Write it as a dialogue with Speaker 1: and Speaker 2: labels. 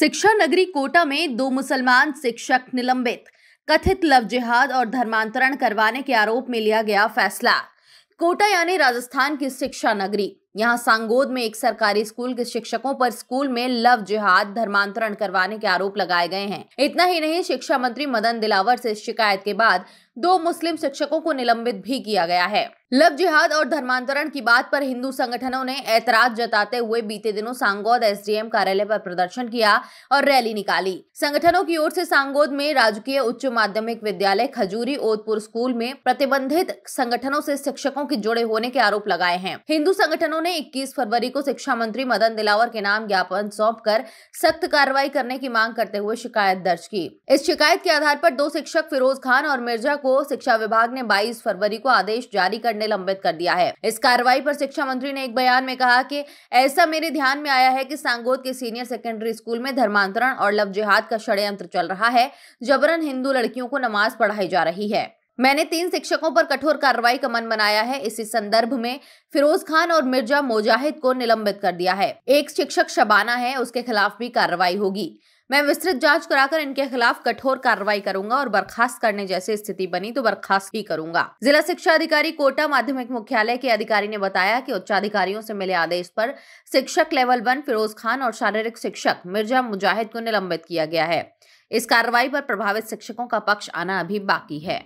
Speaker 1: शिक्षा नगरी कोटा में दो मुसलमान शिक्षक निलंबित कथित लव जिहाद और धर्मांतरण करवाने के आरोप में लिया गया फैसला कोटा यानी राजस्थान की शिक्षा नगरी यहाँ सांगोद में एक सरकारी स्कूल के शिक्षकों पर स्कूल में लव जिहाद धर्मांतरण करवाने के आरोप लगाए गए हैं इतना ही नहीं शिक्षा मंत्री मदन दिलावर से शिकायत के बाद दो मुस्लिम शिक्षकों को निलंबित भी किया गया है लव जिहाद और धर्मांतरण की बात पर हिंदू संगठनों ने ऐतराज जताते हुए बीते दिनों सांगोद एसडीएम कार्यालय पर प्रदर्शन किया और रैली निकाली संगठनों की ओर से सांगोद में राजकीय उच्च माध्यमिक विद्यालय खजूरी ओतपुर स्कूल में प्रतिबंधित संगठनों से शिक्षकों के जुड़े होने के आरोप लगाए हैं हिंदू संगठनों ने ने 21 फरवरी को शिक्षा मंत्री मदन दिलावर के नाम ज्ञापन सौंप कर सख्त कार्रवाई करने की मांग करते हुए शिकायत दर्ज की इस शिकायत के आधार पर दो शिक्षक फिरोज खान और मिर्जा को शिक्षा विभाग ने 22 फरवरी को आदेश जारी करने लंबित कर दिया है इस कार्रवाई पर शिक्षा मंत्री ने एक बयान में कहा कि ऐसा मेरे ध्यान में आया है कि सांगोद के सीनियर सेकेंडरी स्कूल में धर्मांतरण और लव जिहाद का षड्यंत्र चल रहा है जबरन हिंदू लड़कियों को नमाज पढ़ाई जा रही है मैंने तीन शिक्षकों पर कठोर कार्रवाई का मन बनाया है इसी संदर्भ में फिरोज खान और मिर्जा मुजाहिद को निलंबित कर दिया है एक शिक्षक शबाना है उसके खिलाफ भी कार्रवाई होगी मैं विस्तृत जांच कराकर इनके खिलाफ कठोर कार्रवाई करूंगा और बर्खास्त करने जैसी स्थिति बनी तो बर्खास्त भी करूंगा जिला शिक्षा अधिकारी कोटा माध्यमिक मुख्यालय के अधिकारी ने बताया कि उच्चाधिकारियों से मिले आदेश पर शिक्षक लेवल वन फिरोज खान और शारीरिक शिक्षक मिर्जा मुजाहिद को निलंबित किया गया है इस कार्रवाई पर प्रभावित शिक्षकों का पक्ष आना अभी बाकी है